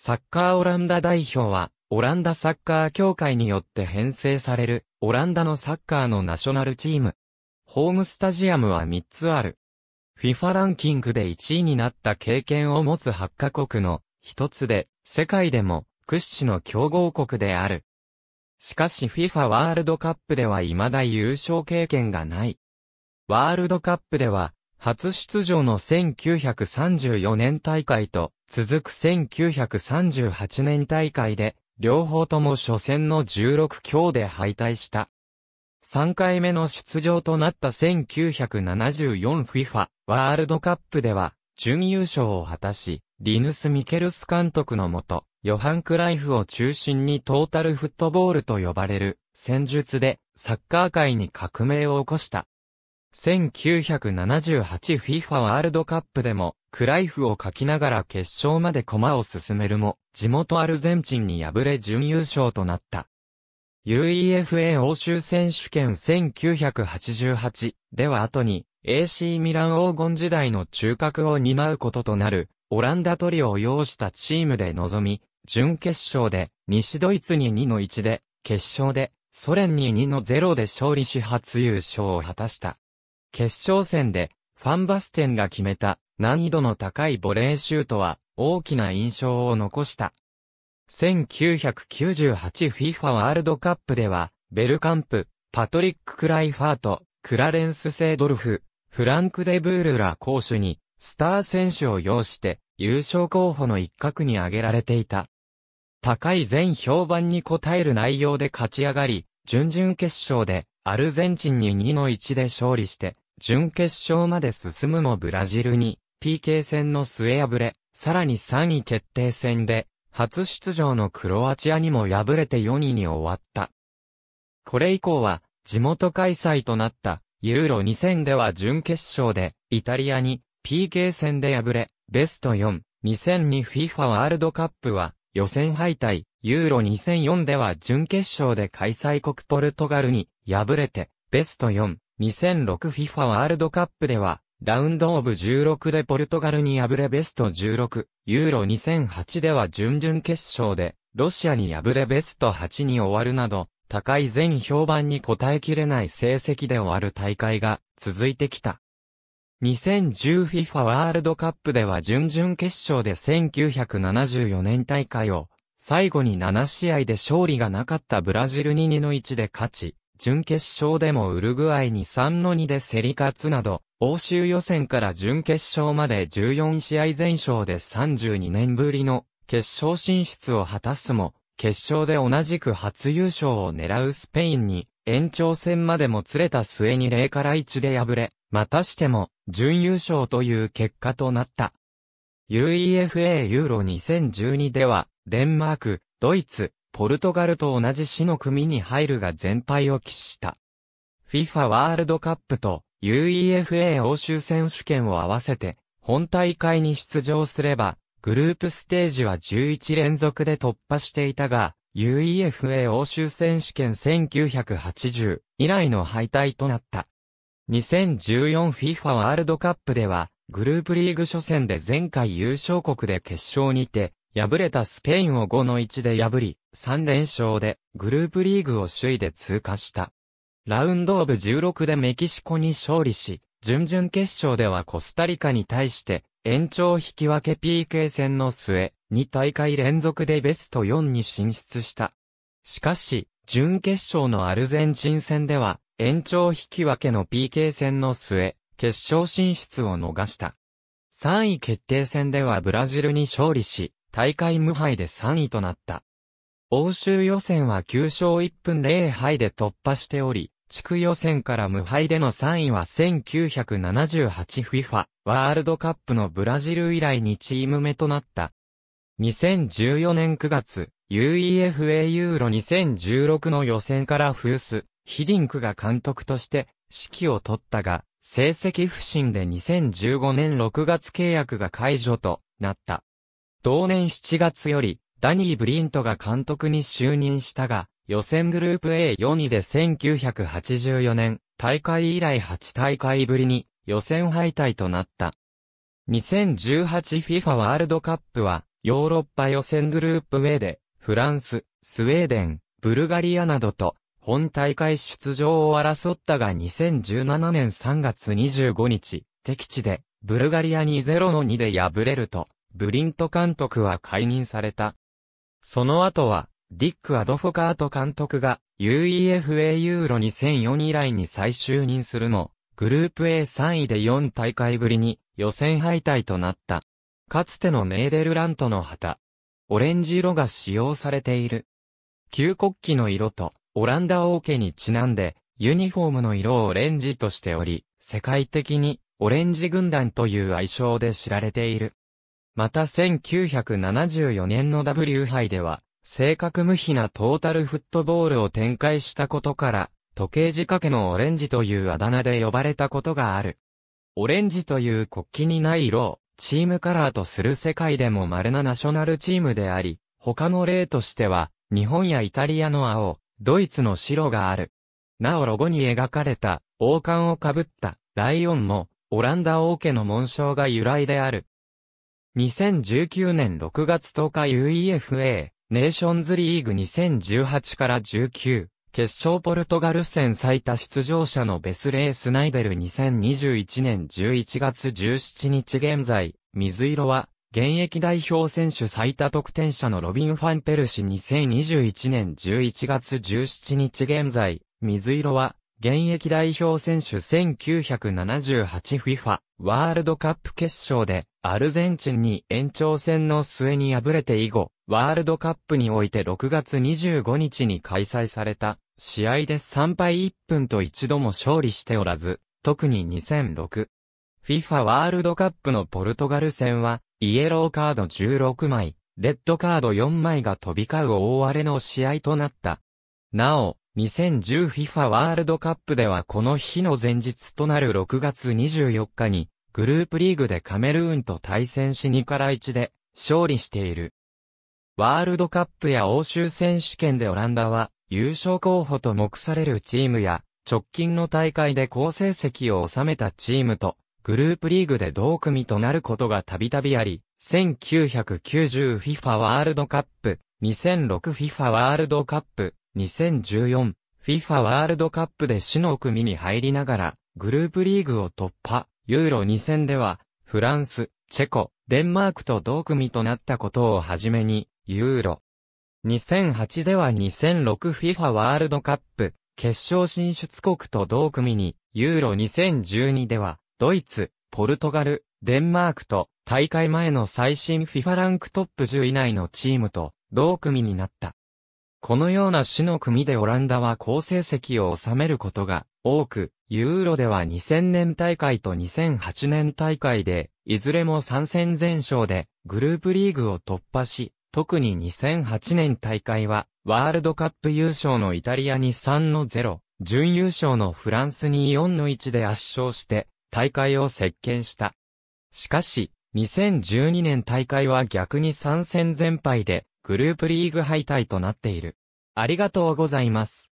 サッカーオランダ代表は、オランダサッカー協会によって編成される、オランダのサッカーのナショナルチーム。ホームスタジアムは3つある。FIFA ランキングで1位になった経験を持つ8カ国の一つで、世界でも屈指の強豪国である。しかし FIFA ワールドカップでは未だ優勝経験がない。ワールドカップでは初出場の1934年大会と、続く1938年大会で、両方とも初戦の16強で敗退した。3回目の出場となった1974 FIFA ワールドカップでは、準優勝を果たし、リヌス・ミケルス監督のもと、ヨハン・クライフを中心にトータルフットボールと呼ばれる戦術でサッカー界に革命を起こした。1978FIFA ワールドカップでも、クライフを書きながら決勝まで駒を進めるも、地元アルゼンチンに敗れ準優勝となった。UEFA 欧州選手権1988では後に AC ミラン黄金時代の中核を担うこととなるオランダトリオを擁したチームで臨み、準決勝で西ドイツに2の1で、決勝でソ連に2の0で勝利し初優勝を果たした。決勝戦で、ファンバステンが決めた難易度の高いボレーシュートは大きな印象を残した。1998FIFA ワールドカップでは、ベルカンプ、パトリック・クライファート、クラレンス・セードルフ、フランク・デブールら攻守に、スター選手を要して、優勝候補の一角に挙げられていた。高い全評判に応える内容で勝ち上がり、準々決勝でアルゼンチンに2の1で勝利して、準決勝まで進むもブラジルに PK 戦の末敗れ、さらに3位決定戦で、初出場のクロアチアにも敗れて4位に終わった。これ以降は、地元開催となった、ユーロ2000では準決勝で、イタリアに PK 戦で敗れ、ベスト4、2002 FIFA ワールドカップは、予選敗退、ユーロ2004では準決勝で開催国ポルトガルに敗れて、ベスト4、2006FIFA ワールドカップでは、ラウンドオブ16でポルトガルに敗れベスト16、ユーロ2008では準々決勝で、ロシアに敗れベスト8に終わるなど、高い全評判に応えきれない成績で終わる大会が続いてきた。2010FIFA ワールドカップでは準々決勝で1974年大会を最後に7試合で勝利がなかったブラジルに2の1で勝ち、準決勝でもウルグアイに3の2で競り勝つなど、欧州予選から準決勝まで14試合全勝で32年ぶりの決勝進出を果たすも、決勝で同じく初優勝を狙うスペインに、延長戦までもつれた末に0から1で敗れ、またしても、準優勝という結果となった。UEFA ユーロ2012では、デンマーク、ドイツ、ポルトガルと同じ死の組に入るが全敗を喫した。FIFA ワールドカップと UEFA 欧州選手権を合わせて、本大会に出場すれば、グループステージは11連続で突破していたが、UEFA 欧州選手権1980以来の敗退となった。2014FIFA ワールドカップでは、グループリーグ初戦で前回優勝国で決勝にて、敗れたスペインを5の1で破り、3連勝でグループリーグを首位で通過した。ラウンドオブ16でメキシコに勝利し、準々決勝ではコスタリカに対して延長引き分け PK 戦の末、2大会連続でベスト4に進出した。しかし、準決勝のアルゼンチン戦では、延長引き分けの PK 戦の末、決勝進出を逃した。3位決定戦ではブラジルに勝利し、大会無敗で3位となった。欧州予選は9勝1分0敗で突破しており、地区予選から無敗での3位は 1978FIFA ワールドカップのブラジル以来2チーム目となった。2014年9月、UEFA ユーロ2016の予選からフース、ヒディンクが監督として指揮を取ったが、成績不振で2015年6月契約が解除となった。同年7月より、ダニー・ブリントが監督に就任したが、予選グループ A4 位で1984年、大会以来8大会ぶりに予選敗退となった。2018FIFA ワールドカップは、ヨーロッパ予選グループ A で、フランス、スウェーデン、ブルガリアなどと、本大会出場を争ったが2017年3月25日、敵地で、ブルガリアに0の2で敗れると、ブリント監督は解任された。その後は、ディック・アドフォカート監督が UEFA ユーロ2004以来に再就任するも、グループ A3 位で4大会ぶりに予選敗退となった。かつてのネーデルラントの旗。オレンジ色が使用されている。旧国旗の色とオランダ王家にちなんでユニフォームの色をオレンジとしており、世界的にオレンジ軍団という愛称で知られている。また1974年の W 杯では、正確無比なトータルフットボールを展開したことから、時計仕掛けのオレンジというあだ名で呼ばれたことがある。オレンジという国旗にない色を、チームカラーとする世界でも稀なナショナルチームであり、他の例としては、日本やイタリアの青、ドイツの白がある。なおロゴに描かれた、王冠をかぶった、ライオンも、オランダ王家の紋章が由来である。2019年6月10日 UEFA ネーションズリーグ2018から19決勝ポルトガル戦最多出場者のベスレー・スナイデル2021年11月17日現在、水色は、現役代表選手最多得点者のロビン・ファンペルシ2021年11月17日現在、水色は、現役代表選手 1978FIFA ワールドカップ決勝でアルゼンチンに延長戦の末に敗れて以後、ワールドカップにおいて6月25日に開催された試合で3敗1分と一度も勝利しておらず、特に2006。FIFA ワールドカップのポルトガル戦は、イエローカード16枚、レッドカード4枚が飛び交う大荒れの試合となった。なお、2010FIFA ワールドカップではこの日の前日となる6月24日に、グループリーグでカメルーンと対戦し2から1で勝利している。ワールドカップや欧州選手権でオランダは優勝候補と目されるチームや直近の大会で好成績を収めたチームとグループリーグで同組となることがたびたびあり、1990FIFA ワールドカップ、2006FIFA ワールドカップ、2014、FIFA ワールドカップで死の組に入りながら、グループリーグを突破、ユーロ2 0 0 0では、フランス、チェコ、デンマークと同組となったことをはじめに、ユーロ。2008では 2006FIFA ワールドカップ、決勝進出国と同組に、ユーロ2012では、ドイツ、ポルトガル、デンマークと、大会前の最新 FIFA ランクトップ10以内のチームと、同組になった。このような死の組でオランダは好成績を収めることが多く、ユーロでは2000年大会と2008年大会で、いずれも3戦全勝でグループリーグを突破し、特に2008年大会は、ワールドカップ優勝のイタリアに3の0、準優勝のフランスに4の1で圧勝して、大会を席巻した。しかし、2012年大会は逆に3戦全敗で、グループリーグ敗退となっている。ありがとうございます。